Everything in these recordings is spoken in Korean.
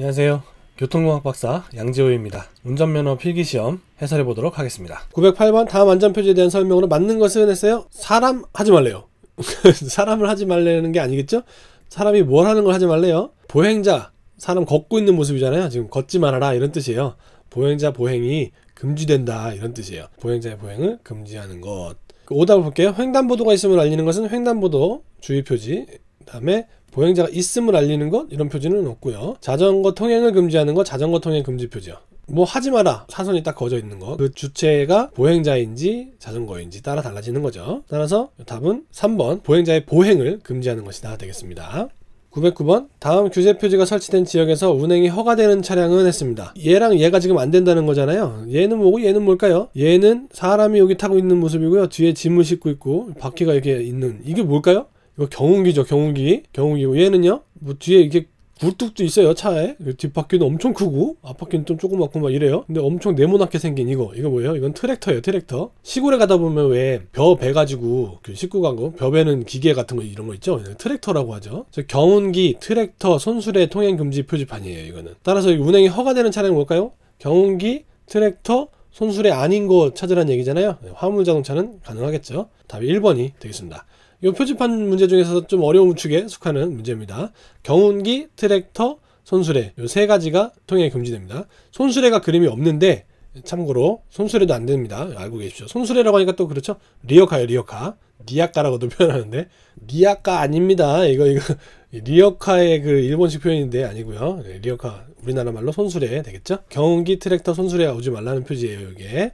안녕하세요. 교통공학 박사 양재호입니다. 운전면허 필기시험 해설해 보도록 하겠습니다. 908번 다음 안전표지에 대한 설명으로 맞는 것은 했어요? 사람 하지 말래요. 사람을 하지 말라는 게 아니겠죠? 사람이 뭘 하는 걸 하지 말래요. 보행자, 사람 걷고 있는 모습이잖아요. 지금 걷지 말아라 이런 뜻이에요. 보행자 보행이 금지된다 이런 뜻이에요. 보행자의 보행을 금지하는 것. 그 오답을 볼게요. 횡단보도가 있으면 알리는 것은 횡단보도 주의 표지, 그다음에 보행자가 있음을 알리는 것 이런 표지는 없고요. 자전거 통행을 금지하는 것 자전거 통행 금지 표지요. 뭐 하지 마라 사선이 딱 거져 있는 것그 주체가 보행자인지 자전거인지 따라 달라지는 거죠. 따라서 답은 3번 보행자의 보행을 금지하는 것이다 되겠습니다. 909번 다음 규제 표지가 설치된 지역에서 운행이 허가되는 차량은 했습니다. 얘랑 얘가 지금 안 된다는 거잖아요. 얘는 뭐고 얘는 뭘까요? 얘는 사람이 여기 타고 있는 모습이고요. 뒤에 짐을 싣고 있고 바퀴가 이렇게 있는 이게 뭘까요? 이거 경운기죠, 경운기. 경운기고 얘는요. 뭐 뒤에 이게 굴뚝도 있어요 차에 뒷바퀴는 엄청 크고 앞바퀴는 좀 조그맣고 막 이래요 근데 엄청 네모나게 생긴 이거 이거 뭐예요 이건 트랙터예요 트랙터 시골에 가다 보면 왜 벼배 가지고 그 싣고 간거 벼베는 기계 같은 거 이런 거 있죠 트랙터라고 하죠 경운기 트랙터 손수레 통행 금지 표지판이에요 이거는 따라서 운행이 허가되는 차량은 뭘까요 경운기 트랙터 손수레 아닌 거 찾으라는 얘기잖아요 화물 자동차는 가능하겠죠 답이 1번이 되겠습니다 이 표지판 문제 중에서 좀 어려운 축에 속하는 문제입니다. 경운기, 트랙터, 손수레 이 세 가지가 통행이 금지됩니다. 손수레가 그림이 없는데 참고로 손수레도 안 됩니다. 알고 계십시오. 손수레라고 하니까 또 그렇죠. 리어카요 리어카. 니아카라고도 표현하는데 니아카 아닙니다. 이거 이거 리어카의 그 일본식 표현인데 아니고요. 네, 리어카 우리나라 말로 손수레 되겠죠? 경운기 트랙터 손수레 오지 말라는 표지예요. 이게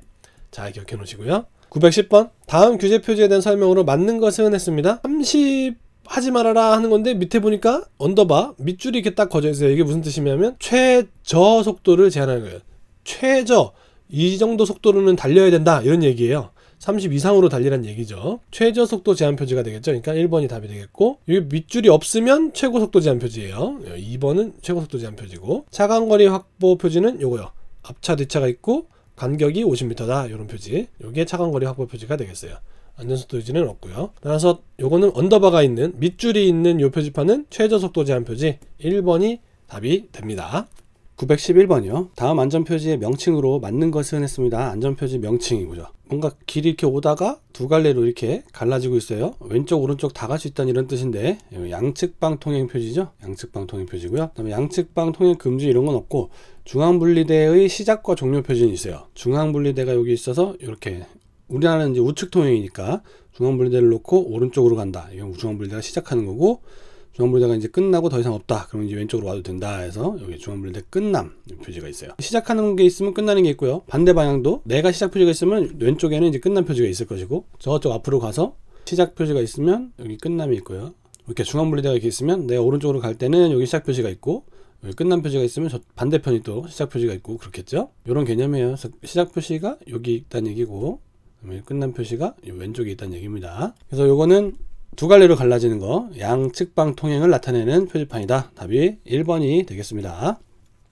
잘 기억해 놓으시고요. 910번 다음 규제 표지에 대한 설명으로 맞는 것은 했습니다. 30 하지 말아라 하는 건데 밑에 보니까 언더바 밑줄이 이렇게 딱 거져 있어요. 이게 무슨 뜻이냐면 최저 속도를 제한하는 거예요. 최저 이 정도 속도로는 달려야 된다 이런 얘기예요. 30 이상으로 달리란 얘기죠. 최저 속도 제한 표지가 되겠죠. 그러니까 1번이 답이 되겠고 여기 밑줄이 없으면 최고 속도 제한 표지예요. 2번은 예, 최고 속도 제한 표지고 차간 거리 확보 표지는 요거요. 앞차 뒤차가 있고 간격이 50m다 이런 표지 여기에 차간거리 확보 표지가 되겠어요 안전속도 유지는 없고요 따라서 요거는 언더바가 있는 밑줄이 있는 요 표지판은 최저속도 제한 표지 1번이 답이 됩니다 911번이요. 다음 안전표지의 명칭으로 맞는 것은 했습니다. 안전표지 명칭이고요. 뭔가 길이 이렇게 오다가 두 갈래로 이렇게 갈라지고 있어요 왼쪽 오른쪽 다 갈 수 있다는 이런 뜻인데 예, 양측방 통행 표지죠 양측방 통행 표지고요 그다음에 양측방 통행 금지 이런 건 없고 중앙분리대의 시작과 종료 표지는 있어요 중앙분리대가 여기 있어서 이렇게 우리나라는 이제 우측 통행이니까 중앙분리대를 놓고 오른쪽으로 간다 이건 중앙분리대가 시작하는 거고 중앙분리대가 이제 끝나고 더 이상 없다. 그럼 이제 왼쪽으로 와도 된다 해서 여기 중앙분리대 끝남 표지가 있어요. 시작하는 게 있으면 끝나는 게 있고요. 반대 방향도 내가 시작 표지가 있으면 왼쪽에는 이제 끝남 표지가 있을 것이고 저쪽 앞으로 가서 시작 표지가 있으면 여기 끝남이 있고요. 이렇게 중앙분리대가 이렇게 있으면 내가 오른쪽으로 갈 때는 여기 시작 표지가 있고 여기 끝난 표지가 있으면 저 반대편이 또 시작 표지가 있고 그렇겠죠? 이런 개념이에요. 시작 표시가 여기 있다는 얘기고 끝난 표시가 왼쪽에 있다는 얘기입니다. 그래서 이거는 두 갈래로 갈라지는 거 양측방 통행을 나타내는 표지판이다. 답이 1번이 되겠습니다.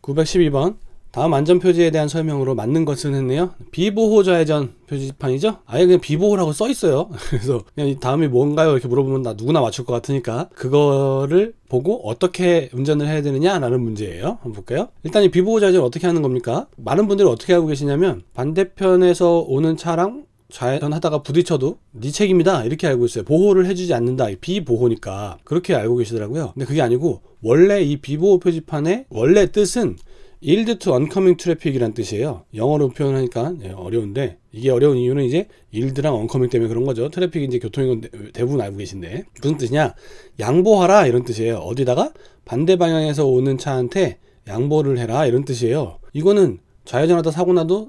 912번 다음 안전표지에 대한 설명으로 맞는 것은 했네요. 비보호 좌회전 표지판이죠? 아예 그냥 비보호라고 써 있어요. 그래서 그냥 다음이 뭔가요? 이렇게 물어보면 나 누구나 맞출 것 같으니까 그거를 보고 어떻게 운전을 해야 되느냐라는 문제예요. 한번 볼까요? 일단 이 비보호 좌회전 어떻게 하는 겁니까? 많은 분들이 어떻게 하고 계시냐면 반대편에서 오는 차랑 좌회전하다가 부딪혀도 네 책임이다 이렇게 알고 있어요 보호를 해주지 않는다 비보호니까 그렇게 알고 계시더라고요 근데 그게 아니고 원래 이 비보호 표지판의 원래 뜻은 yield to oncoming traffic이란 뜻이에요 영어로 표현하니까 예, 어려운데 이게 어려운 이유는 이제 일드랑 언커밍 때문에 그런 거죠. 트래픽이 이제 교통이건 대부분 알고 계신데 무슨 뜻이냐? 양보하라 이런 뜻이에요. 어디다가 반대 방향에서 오는 차한테 양보를 해라 이런 뜻이에요. 이거는 좌회전하다 사고 나도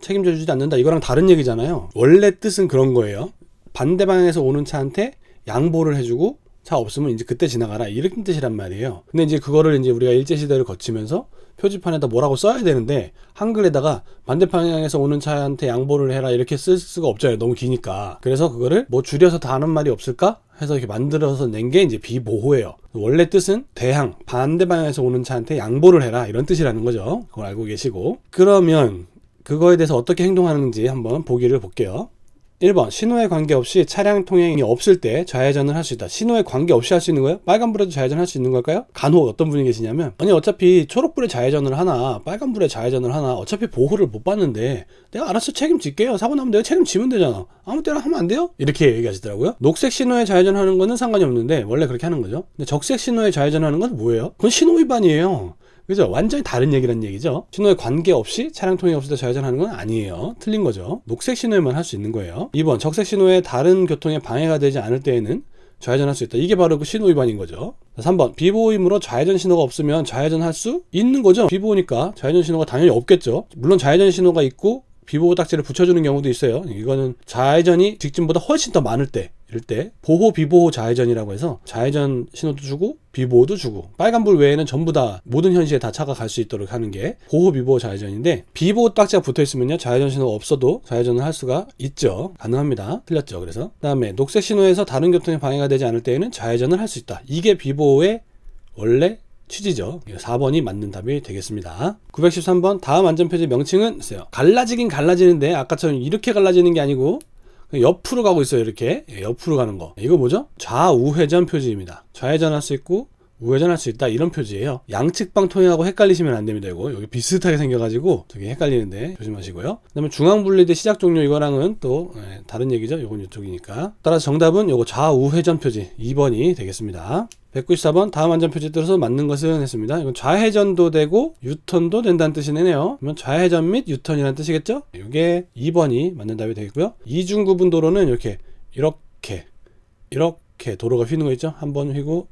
책임져 주지 않는다 이거랑 다른 얘기잖아요. 원래 뜻은 그런 거예요. 반대 방향에서 오는 차한테 양보를 해주고 차 없으면 이제 그때 지나가라 이런 뜻이란 말이에요. 근데 이제 그거를 이제 우리가 일제 시대를 거치면서 표지판에다 뭐라고 써야 되는데 한글에다가 반대 방향에서 오는 차한테 양보를 해라 이렇게 쓸 수가 없잖아요. 너무 기니까. 그래서 그거를 뭐 줄여서 다 하는 말이 없을까? 해서 이렇게 만들어서 낸 게 이제 비보호예요. 원래 뜻은 대항, 반대 방향에서 오는 차한테 양보를 해라 이런 뜻이라는 거죠. 그걸 알고 계시고. 그러면 그거에 대해서 어떻게 행동하는지 한번 보기를 볼게요. 1번 신호에 관계없이 차량 통행이 없을 때 좌회전을 할 수 있다 신호에 관계없이 할 수 있는 거예요? 빨간불에도 좌회전 할수 있는 걸까요? 간혹 어떤 분이 계시냐면 아니 어차피 초록불에 좌회전을 하나 빨간불에 좌회전을 하나 어차피 보호를 못 받는데 내가 알아서 책임질게요 사고 나면 내가 책임지면 되잖아 아무 때나 하면 안 돼요? 이렇게 얘기하시더라고요 녹색 신호에 좌회전하는 거는 상관이 없는데 원래 그렇게 하는 거죠 근데 적색 신호에 좌회전하는 건 뭐예요? 그건 신호 위반이에요 그죠? 완전히 다른 얘기란 얘기죠. 신호에 관계없이 차량 통행 없을 때 좌회전하는 건 아니에요. 틀린 거죠. 녹색 신호에만 할 수 있는 거예요. 2번 적색 신호에 다른 교통에 방해가 되지 않을 때에는 좌회전할 수 있다. 이게 바로 그 신호 위반인 거죠. 3번 비보임으로 호 좌회전 신호가 없으면 좌회전할 수 있는 거죠. 비보니까 호 좌회전 신호가 당연히 없겠죠. 물론 좌회전 신호가 있고 비보호 딱지를 붙여주는 경우도 있어요. 이거는 좌회전이 직진보다 훨씬 더 많을 때 이럴 때 보호 비보호 좌회전이라고 해서 좌회전 신호도 주고 비보호도 주고 빨간불 외에는 전부 다 모든 현시에 다 차가 갈 수 있도록 하는 게 보호 비보호 좌회전인데 비보호 딱지가 붙어 있으면요 좌회전 신호 없어도 좌회전을 할 수가 있죠 가능합니다 틀렸죠 그래서 그다음에 녹색 신호에서 다른 교통에 방해가 되지 않을 때에는 좌회전을 할 수 있다 이게 비보호의 원래 취지죠. 4번이 예, 맞는 답이 되겠습니다. 913번 다음 안전표지 명칭은 있어요. 갈라지긴 갈라지는데 아까처럼 이렇게 갈라지는 게 아니고 옆으로 가고 있어요. 이렇게 예, 옆으로 가는 거. 이거 뭐죠? 좌우회전 표지입니다. 좌회전할 수 있고 우회전할 수 있다 이런 표지예요 양측방 통행하고 헷갈리시면 안됩니다 이거 여기 비슷하게 생겨가지고 되게 헷갈리는데 조심하시고요 그 다음에 중앙분리대 시작 종료 이거랑은 또 예, 다른 얘기죠 이건 이쪽이니까 따라서 정답은 이거 좌우회전 표지 2번이 되겠습니다 194번 다음 안전표지 들어서 맞는 것은 했습니다. 이건 좌회전도 되고 유턴도 된다는 뜻이네요. 그러면 좌회전 및 유턴이라는 뜻이겠죠? 이게 2번이 맞는 답이 되겠고요. 이중구분 도로는 이렇게 이렇게 이렇게 도로가 휘는 거 있죠? 한번 휘고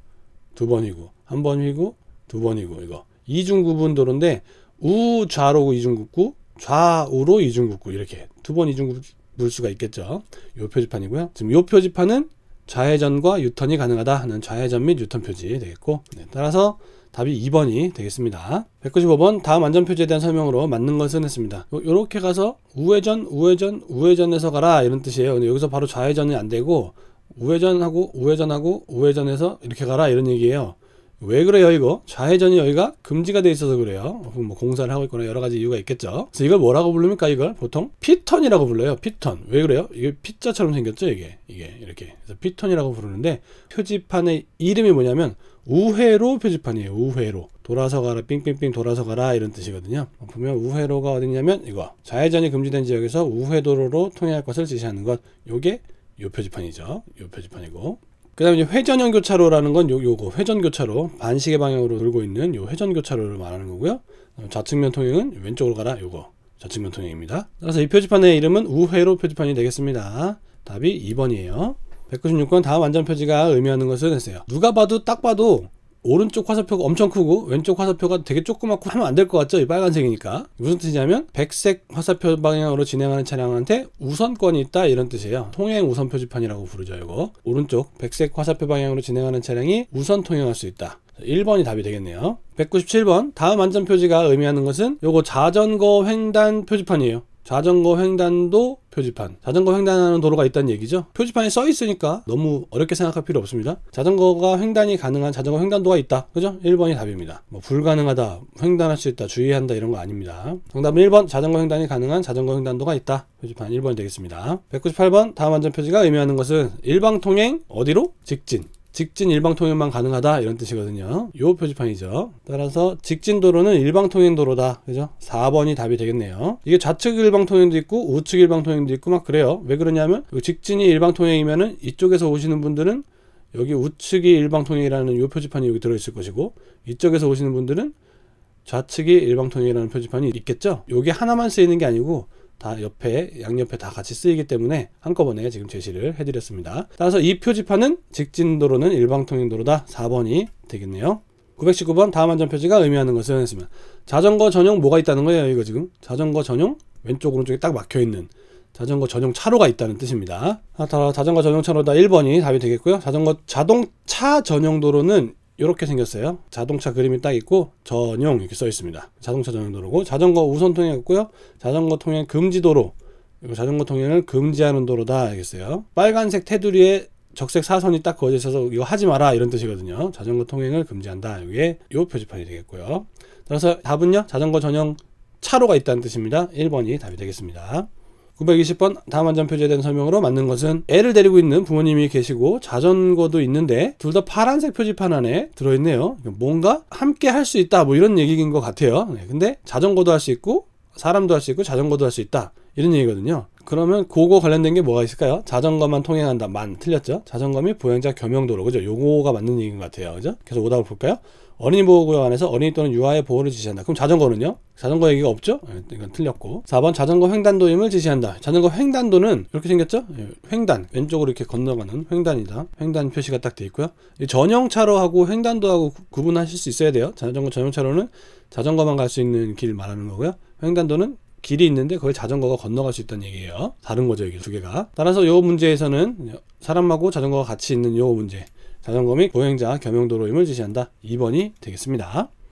두 번이고 한 번이고 두 번이고 이거 이중 구분도로인데 우좌로 이중 국구 좌우로 이중 국구 이렇게 두 번이중구을 수가 있겠죠. 요 표지판이고요. 지금 요 표지판은 좌회전과 유턴이 가능하다 하는 좌회전 및 유턴 표지 되겠고 네, 따라서 답이 2번이 되겠습니다. 195번 다음 안전표지에 대한 설명으로 맞는 것은 했습니다. 요렇게 가서 우회전, 우회전, 우회전에서 가라 이런 뜻이에요. 근데 여기서 바로 좌회전이 안 되고 우회전하고 우회전하고 우회전해서 이렇게 가라 이런 얘기예요. 왜 그래요 이거? 좌회전이 여기가 금지가 돼 있어서 그래요. 뭐 공사를 하고 있거나 여러 가지 이유가 있겠죠. 그래서 이걸 뭐라고 부릅니까? 이걸 보통 피턴이라고 불러요. 피턴. 왜 그래요? 이게 피자처럼 생겼죠 이게 이게 이렇게. 그래서 피턴이라고 부르는데 표지판의 이름이 뭐냐면 우회로 표지판이에요. 우회로 돌아서 가라 삥삥삥 돌아서 가라 이런 뜻이거든요. 어, 보면 우회로가 어디냐면 이거 좌회전이 금지된 지역에서 우회도로로 통행할 것을 지시하는 것. 요게 요 표지판이죠. 요 표지판이고. 그 다음에 회전형 교차로라는 건 요, 요거 회전 교차로 반시계 방향으로 돌고 있는 요 회전 교차로를 말하는 거고요. 좌측면 통행은 왼쪽으로 가라 요거 좌측면 통행입니다. 따라서 이 표지판의 이름은 우회로 표지판이 되겠습니다. 답이 2번이에요. 1 9 6번 다음 완전 표지가 의미하는 것을 했어요. 누가 봐도 딱 봐도 오른쪽 화살표가 엄청 크고 왼쪽 화살표가 되게 조그맣고 하면 안 될 것 같죠? 이 빨간색이니까. 무슨 뜻이냐면 백색 화살표 방향으로 진행하는 차량한테 우선권이 있다 이런 뜻이에요. 통행 우선 표지판이라고 부르죠 이거. 오른쪽 백색 화살표 방향으로 진행하는 차량이 우선 통행할 수 있다. 1번이 답이 되겠네요. 197번 다음 안전 표지가 의미하는 것은 요거 자전거 횡단 표지판이에요. 자전거 횡단도 표지판 자전거 횡단하는 도로가 있다는 얘기죠 표지판이 써 있으니까 너무 어렵게 생각할 필요 없습니다 자전거가 횡단이 가능한 자전거 횡단도가 있다 그죠 1번이 답입니다 뭐 불가능하다 횡단할 수 있다 주의한다 이런 거 아닙니다 정답은 1번 자전거 횡단이 가능한 자전거 횡단도가 있다 표지판 1번이 되겠습니다 198번 다음 안전표지가 의미하는 것은 일방통행 어디로 직진 직진 일방 통행만 가능하다 이런 뜻이거든요 요 표지판이죠 따라서 직진 도로는 일방 통행 도로다 그죠 4번이 답이 되겠네요 이게 좌측 일방 통행도 있고 우측 일방 통행도 있고 막 그래요 왜 그러냐면 직진이 일방 통행이면은 이쪽에서 오시는 분들은 여기 우측이 일방 통행이라는 요 표지판이 여기 들어있을 것이고 이쪽에서 오시는 분들은 좌측이 일방 통행이라는 표지판이 있겠죠 요게 하나만 쓰이는 게 아니고 다 옆에 양옆에 다 같이 쓰이기 때문에 한꺼번에 지금 제시를 해드렸습니다. 따라서 이 표지판은 직진도로는 일방통행도로다 4번이 되겠네요. 919번 다음 안전표지가 의미하는 것은했습니 자전거 전용 뭐가 있다는 거예요 이거 지금 자전거 전용 왼쪽 오른쪽에 딱 막혀있는 자전거 전용 차로가 있다는 뜻입니 다, 아, 자전거 전용 차로다 1번이 답이 되겠고요. 자전거 자동차 전용 도로는 이렇게 생겼어요. 자동차 그림이 딱 있고 전용 이렇게 써 있습니다. 자동차 전용 도로고 자전거 우선 통행 했고요 자전거 통행 금지 도로. 자전거 통행을 금지하는 도로다 알겠어요. 빨간색 테두리에 적색 사선이 딱 그어져 있어서 이거 하지 마라 이런 뜻이거든요. 자전거 통행을 금지한다. 이게 이 표지판이 되겠고요. 따라서 답은요. 자전거 전용 차로가 있다는 뜻입니다. 1번이 답이 되겠습니다. 920번 다음 안전 표제된 설명으로 맞는 것은 애를 데리고 있는 부모님이 계시고 자전거도 있는데 둘 다 파란색 표지판 안에 들어있네요. 뭔가 함께 할 수 있다 뭐 이런 얘기인 것 같아요. 네, 근데 자전거도 할 수 있고 사람도 할 수 있고 자전거도 할 수 있다 이런 얘기거든요. 그러면 그거 관련된 게 뭐가 있을까요? 자전거만 통행한다 만 틀렸죠? 자전거 및 보행자 겸용도로 그죠? 요거가 맞는 얘기인 것 같아요. 그죠? 계속 오답을 볼까요? 어린이 보호구역 안에서 어린이 또는 유아의 보호를 지시한다. 그럼 자전거는요? 자전거 얘기가 없죠? 예, 이건 틀렸고. 4번 자전거 횡단도임을 지시한다. 자전거 횡단도는 이렇게 생겼죠? 예, 횡단. 왼쪽으로 이렇게 건너가는 횡단이다. 횡단 표시가 딱 돼 있고요. 전용차로하고 횡단도하고 구분하실 수 있어야 돼요. 자전거 전용차로는 자전거만 갈 수 있는 길 말하는 거고요. 횡단도는 길이 있는데 거기 자전거가 건너갈 수 있다는 얘기예요. 다른 거죠, 이게 두 개가. 따라서 요 문제에서는 사람하고 자전거가 같이 있는 요 문제. 자전거 및 보행자 겸용도로임을 지시한다. 2번이 되겠습니다.